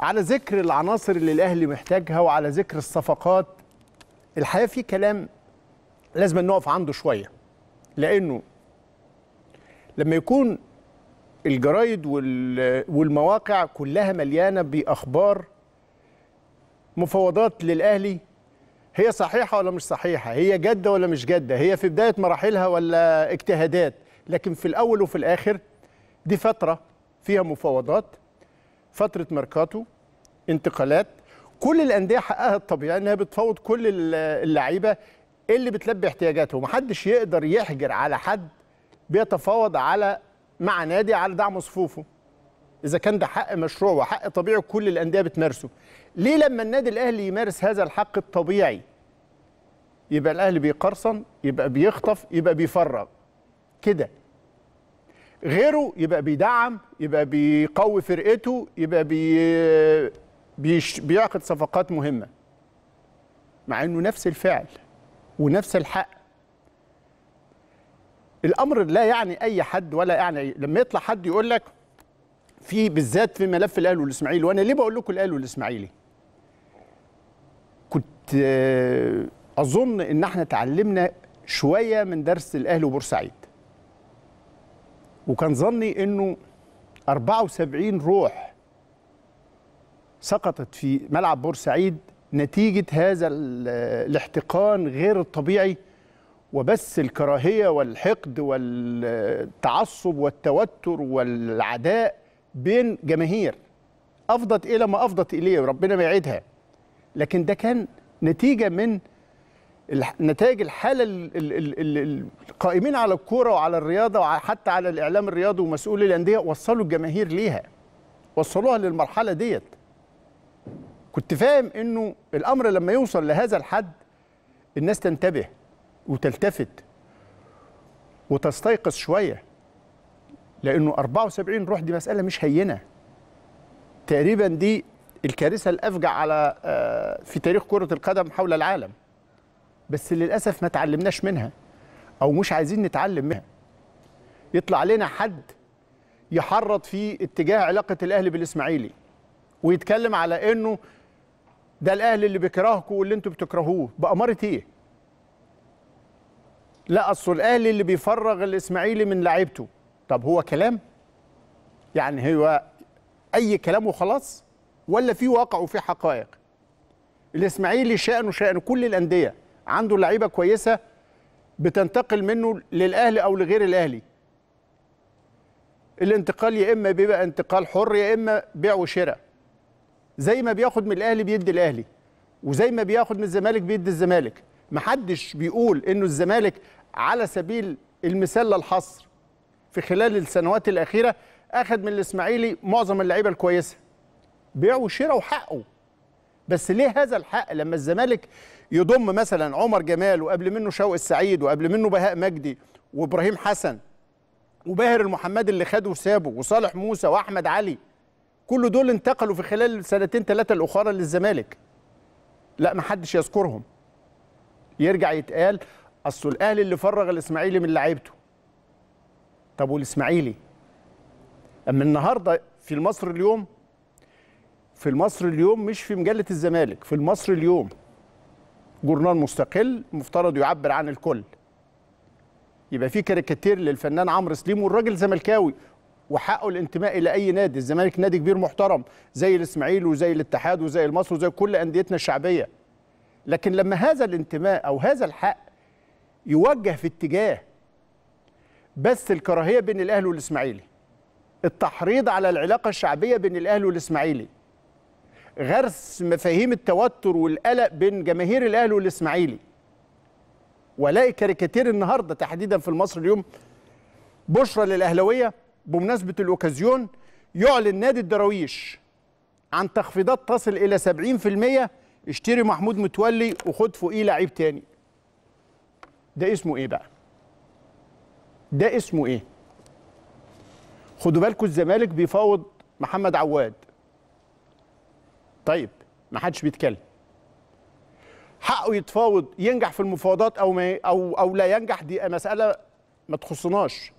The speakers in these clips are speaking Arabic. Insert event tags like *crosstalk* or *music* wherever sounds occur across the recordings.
على ذكر العناصر اللي الاهلي محتاجها وعلى ذكر الصفقات الحقيقه في كلام لازم نقف عنده شويه لانه لما يكون الجرايد والمواقع كلها مليانه باخبار مفاوضات للاهلي هي صحيحه ولا مش صحيحه هي جاده ولا مش جاده هي في بدايه مراحلها ولا اجتهادات لكن في الاول وفي الاخر دي فتره فيها مفاوضات فتره ميركاتو انتقالات كل الانديه حقها الطبيعي انها بتفاوض كل اللعيبه اللي بتلبي احتياجاته ومحدش يقدر يحجر على حد بيتفاوض على مع نادي على دعم صفوفه اذا كان ده حق مشروع وحق طبيعي كل الانديه بتمارسه ليه لما النادي الاهلي يمارس هذا الحق الطبيعي يبقى الاهلي بيقرصن يبقى بيخطف يبقى بيفرغ كده غيره يبقى بيدعم يبقى بيقوي فرقته يبقى بي بيش بيعقد صفقات مهمه مع انه نفس الفعل ونفس الحق الامر لا يعني اي حد ولا يعني لما يطلع حد يقول لك في بالذات في ملف الاهلي والاسماعيلي وانا ليه بقول لكم الاهلي والاسماعيلي كنت آه، اظن ان احنا تعلمنا شويه من درس الاهلي وبورسعيد وكان ظني انه 74 روح سقطت في ملعب بورسعيد نتيجه هذا الاحتقان غير الطبيعي وبس الكراهيه والحقد والتعصب والتوتر والعداء بين جماهير افضت الى ما افضت اليه وربنا ما يعيدها لكن ده كان نتيجه من نتائج الحاله القائمين على الكوره وعلى الرياضه وحتى على الاعلام الرياضي ومسؤولي الانديه وصلوا الجماهير ليها وصلوها للمرحله ديت كنت فاهم انه الامر لما يوصل لهذا الحد الناس تنتبه وتلتفت وتستيقظ شويه لانه 74 روح دي مساله مش هينه تقريبا دي الكارثه الافجع على آه، في تاريخ كره القدم حول العالم بس للاسف ما تعلمناش منها او مش عايزين نتعلم منها يطلع لنا حد يحرض في اتجاه علاقه الاهلي بالاسماعيلي ويتكلم على انه ده الاهلي اللي بيكرهكم واللي انتوا بتكرهوه باماره ايه لا اصل الاهلي اللي بيفرغ الاسماعيلي من لعيبته طب هو كلام يعني هو اي كلام وخلاص ولا في واقع وفي حقائق الاسماعيلي شانه شان كل الانديه عنده لعيبه كويسه بتنتقل منه للاهلي او لغير الاهلي الانتقال يا اما بيبقى انتقال حر يا اما بيع وشراء زي ما بياخد من الاهلي بيدي الاهلي وزي ما بياخد من الزمالك بيدي الزمالك محدش بيقول انه الزمالك على سبيل المثال للحصر في خلال السنوات الاخيره اخذ من الاسماعيلي معظم اللعيبه الكويسه بيع وشراء وحقه بس ليه هذا الحق لما الزمالك يضم مثلا عمر جمال وقبل منه شوقي السعيد وقبل منه بهاء مجدي وابراهيم حسن وباهر المحمد اللي خده وسابه وصالح موسى واحمد علي كل دول انتقلوا في خلال سنتين ثلاثه الاخرى للزمالك لا ما حدش يذكرهم يرجع يتقال اصل الاهلي اللي فرغ الاسماعيلي من لعيبته طب والاسماعيلي اما النهارده في المصر اليوم في المصر اليوم مش في مجله الزمالك في المصر اليوم جورنال مستقل مفترض يعبر عن الكل يبقى في كاريكاتير للفنان عمرو سليم والراجل زملكاوي وحقه الانتماء الى اي نادي الزمالك نادي كبير محترم زي الاسماعيلي وزي الاتحاد وزي المصري وزي كل انديتنا الشعبيه لكن لما هذا الانتماء او هذا الحق يوجه في اتجاه بس الكراهيه بين الاهلي والاسماعيلي التحريض على العلاقه الشعبيه بين الاهلي والاسماعيلي غرس مفاهيم التوتر والقلق بين جماهير الاهلي والاسماعيلي والاقي كاريكاتير النهارده تحديدا في المصري اليوم بشرى للاهلاويه بمناسبه الاوكازيون يعلن نادي الدراويش عن تخفيضات تصل الى 70% اشتري محمود متولي وخد فوقيه لعيب تاني ده اسمه ايه بقى ده اسمه ايه خدوا بالكم الزمالك بيفاوض محمد عواد طيب ما حدش بيتكلم حقه يتفاوض ينجح في المفاوضات او ما او او لا ينجح دي مساله ما تخصناش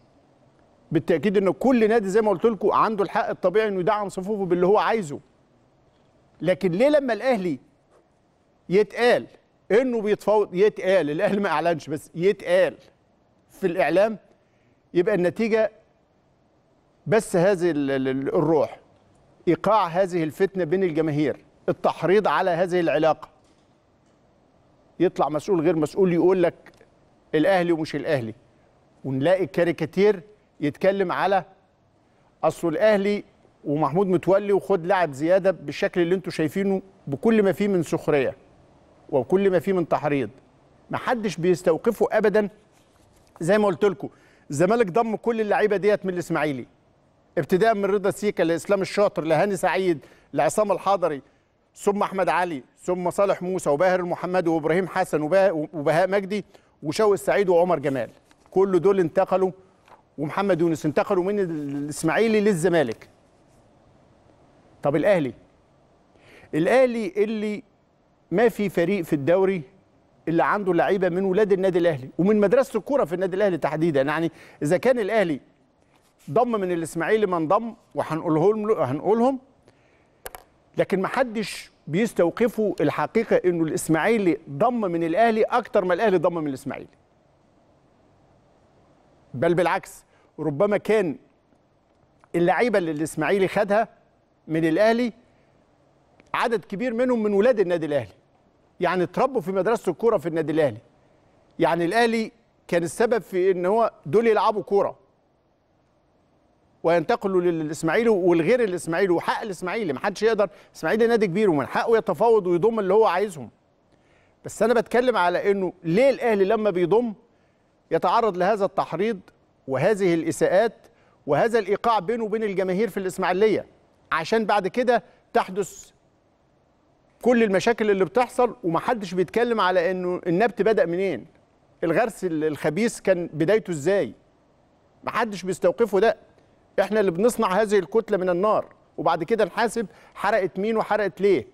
بالتاكيد ان كل نادي زي ما قلت لكم عنده الحق الطبيعي انه يدعم صفوفه باللي هو عايزه لكن ليه لما الاهلي يتقال انه بيتفاوض يتقال الاهلي ما اعلنش بس يتقال في الاعلام يبقى النتيجه بس هذه الروح ايقاع هذه الفتنه بين الجماهير التحريض على هذه العلاقه يطلع مسؤول غير مسؤول يقول لك الاهلي ومش الاهلي ونلاقي الكاريكاتير يتكلم على اصل الاهلي ومحمود متولي وخد لاعب زياده بالشكل اللي انتم شايفينه بكل ما فيه من سخريه وكل ما فيه من تحريض محدش بيستوقفه ابدا زي ما قلت لكم الزمالك ضم كل اللعيبه ديت من الاسماعيلي ابتداء من رضا سيكا لاسلام الشاطر لهاني سعيد لعصام الحضري ثم احمد علي ثم صالح موسى وباهر المحمد وابراهيم حسن وبهاء مجدي وشوقي السعيد وعمر جمال كل دول انتقلوا ومحمد يونس انتقلوا من الاسماعيلي للزمالك طب الاهلي الاهلي اللي ما في فريق في الدوري اللي عنده لعيبه من ولاد النادي الاهلي ومن مدرسه الكوره في النادي الاهلي تحديدا يعني اذا كان الاهلي ضم من الاسماعيلي من ضم وهنقولهم هنقولهم لكن ما حدش بيستوقفوا الحقيقه انه الاسماعيلي ضم من الاهلي اكتر ما الاهلي ضم من الاسماعيلي بل بالعكس ربما كان اللعيبه اللي الاسماعيلي خدها من الاهلي عدد كبير منهم من ولاد النادي الاهلي يعني اتربوا في مدرسه الكوره في النادي الاهلي يعني الاهلي كان السبب في ان هو دول يلعبوا كوره وينتقلوا للاسماعيلي والغير الاسماعيلي وحق الاسماعيلي ما حدش يقدر الاسماعيلي نادي كبير ومن حقه يتفاوض ويضم اللي هو عايزهم بس انا بتكلم على انه ليه الاهلي لما بيضم يتعرض لهذا التحريض وهذه الاساءات وهذا الايقاع بينه وبين الجماهير في الاسماعيليه عشان بعد كده تحدث كل المشاكل اللي بتحصل ومحدش بيتكلم على انه النبت بدا منين الغرس الخبيث كان بدايته ازاي محدش بيستوقفه ده احنا اللي بنصنع هذه الكتله من النار وبعد كده نحاسب حرقت مين وحرقت ليه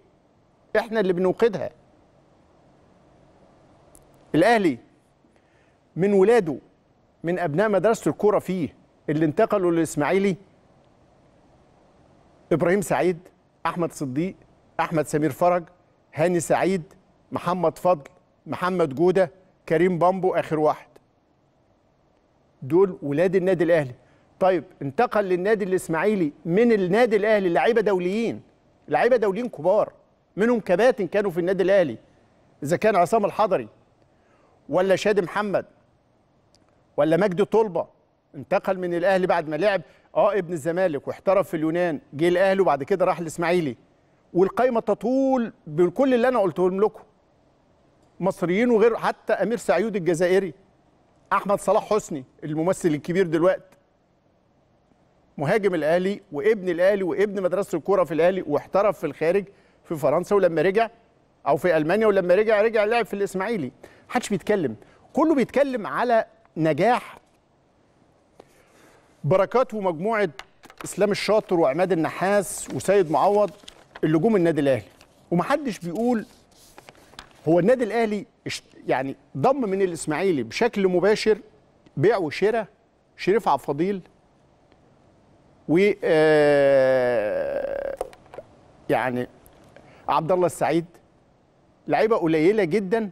احنا اللي بنوقدها الاهلي من ولاده من ابناء مدرسه الكوره فيه اللي انتقلوا للاسماعيلي ابراهيم سعيد احمد صديق احمد سمير فرج هاني سعيد محمد فضل محمد جوده كريم بامبو اخر واحد دول ولاد النادي الاهلي طيب انتقل للنادي الاسماعيلي من النادي الاهلي لعيبه دوليين لعيبه دوليين كبار منهم كباتن كانوا في النادي الاهلي اذا كان عصام الحضري ولا شادي محمد ولا مجدي طلبه انتقل من الاهلي بعد ما لعب اه ابن الزمالك واحترف في اليونان جه الاهلي وبعد كده راح الاسماعيلي والقايمه تطول بكل اللي انا قلتهم لكم مصريين وغير حتى امير سعيود الجزائري احمد صلاح حسني الممثل الكبير دلوقتي مهاجم الاهلي وابن الاهلي وابن مدرسه الكوره في الاهلي واحترف في الخارج في فرنسا ولما رجع او في المانيا ولما رجع رجع لعب في الاسماعيلي محدش بيتكلم كله بيتكلم على نجاح بركات ومجموعه اسلام الشاطر وعماد النحاس وسيد معوض اللي جم النادي الاهلي ومحدش بيقول هو النادي الاهلي يعني ضم من الاسماعيلي بشكل مباشر بيع وشراء شريف عبد الفضيل و آه، يعني عبد الله السعيد لعيبه قليله جدا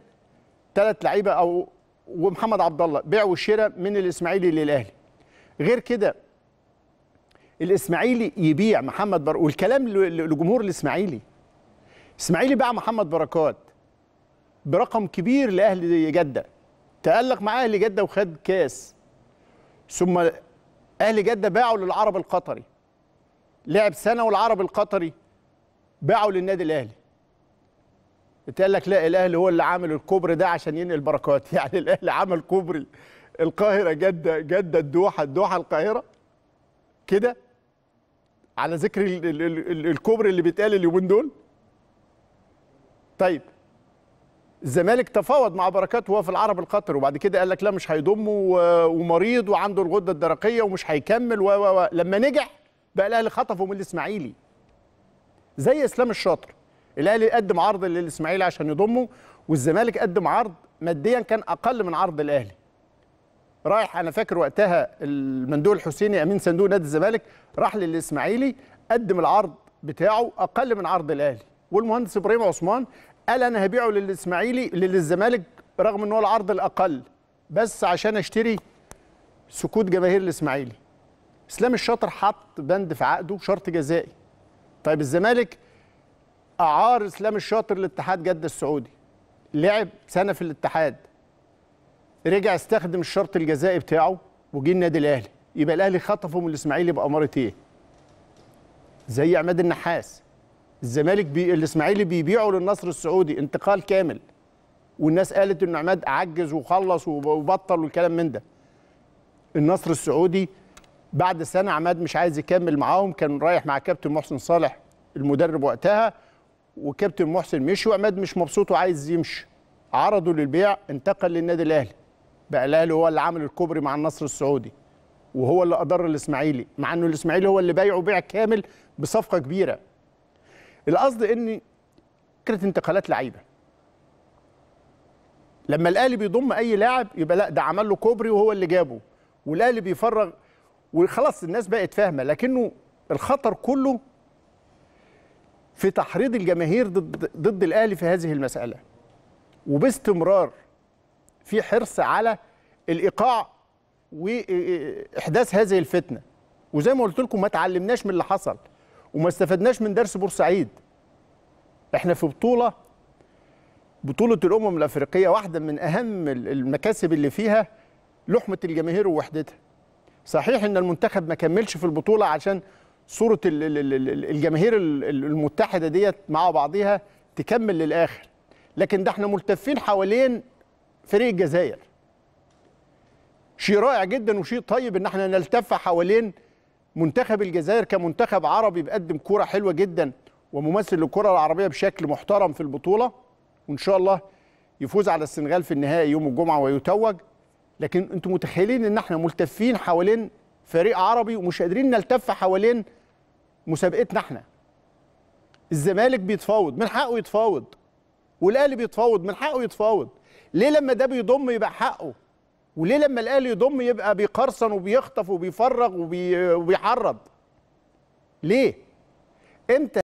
ثلاث لعيبه او ومحمد عبد الله بيع وشراء من الاسماعيلي للاهلي غير كده الاسماعيلي يبيع محمد بر والكلام لجمهور الاسماعيلي اسماعيلي باع محمد بركات برقم كبير لاهلي جده تألق مع اهلي جده وخد كاس ثم اهلي جده باعوا للعرب القطري لعب سنه والعرب القطري باعوا للنادي الاهلي اتقال لك لا الاهلي هو اللي عامل الكوبري ده عشان ينقل بركات *laughs* يعني الاهلي عمل كوبري القاهره جده جده الدوحه الدوحه القاهره كده على ذكر الكوبري اللي بيتقال اليومين دول طيب الزمالك تفاوض مع بركات وهو في العرب القطري وبعد كده قال لك لا مش هيضمه ومريض وعنده الغده الدرقيه ومش هيكمل و و لما نجح بقى الاهلي خطفه من الاسماعيلي زي اسلام الشاطر الاهلي قدم عرض للاسماعيلي عشان يضمه والزمالك قدم عرض ماديا كان اقل من عرض الاهلي رايح انا فاكر وقتها المندوب الحسيني امين صندوق نادي الزمالك راح للاسماعيلي قدم العرض بتاعه اقل من عرض الاهلي والمهندس ابراهيم عثمان قال انا هبيعه للاسماعيلي للزمالك رغم ان هو العرض الاقل بس عشان اشتري سكوت جماهير الاسماعيلي اسلام الشاطر حط بند في عقده شرط جزائي طيب الزمالك اعار اسلام الشاطر لاتحاد جده السعودي لعب سنه في الاتحاد رجع استخدم الشرط الجزائي بتاعه وجه النادي الاهلي يبقى الاهلي خطفه من الاسماعيلي باماره ايه زي عماد النحاس الزمالك بي... الاسماعيلي بيبيعه للنصر السعودي انتقال كامل والناس قالت ان عماد عجز وخلص وبطل والكلام من ده النصر السعودي بعد سنه عماد مش عايز يكمل معاهم كان رايح مع كابتن محسن صالح المدرب وقتها وكابتن محسن مشي وعماد مش مبسوط وعايز يمشي عرضه للبيع انتقل للنادي الاهلي بقى الاهلي هو اللي عامل الكوبري مع النصر السعودي وهو اللي اضر الاسماعيلي مع انه الاسماعيلي هو اللي بايعه بيع كامل بصفقه كبيره القصد ان فكره انتقالات لعيبه لما الاهلي بيضم اي لاعب يبقى لا ده عمل له كوبري وهو اللي جابه والاهلي بيفرغ وخلاص الناس بقت فاهمه لكنه الخطر كله في تحريض الجماهير ضد ضد الاهلي في هذه المساله وباستمرار في حرص على الايقاع واحداث هذه الفتنه وزي ما قلت لكم ما تعلمناش من اللي حصل وما استفدناش من درس بورسعيد احنا في بطوله بطوله الامم الافريقيه واحده من اهم المكاسب اللي فيها لحمه الجماهير ووحدتها صحيح ان المنتخب ما كملش في البطوله عشان صوره الجماهير المتحده ديت مع بعضيها تكمل للاخر لكن ده احنا ملتفين حوالين فريق الجزائر شيء رائع جدا وشيء طيب ان احنا نلتف حوالين منتخب الجزائر كمنتخب عربي بيقدم كرة حلوة جدا وممثل للكرة العربية بشكل محترم في البطولة وإن شاء الله يفوز على السنغال في النهائي يوم الجمعة ويتوج لكن أنتم متخيلين إن احنا ملتفين حوالين فريق عربي ومش قادرين نلتف حوالين مسابقتنا احنا الزمالك بيتفاوض من حقه يتفاوض والاهلي بيتفاوض من حقه يتفاوض ليه لما ده بيضم يبقى حقه وليه لما الاهلي يضم يبقى بيقرصن وبيخطف وبيفرغ وبيحرض ليه امتى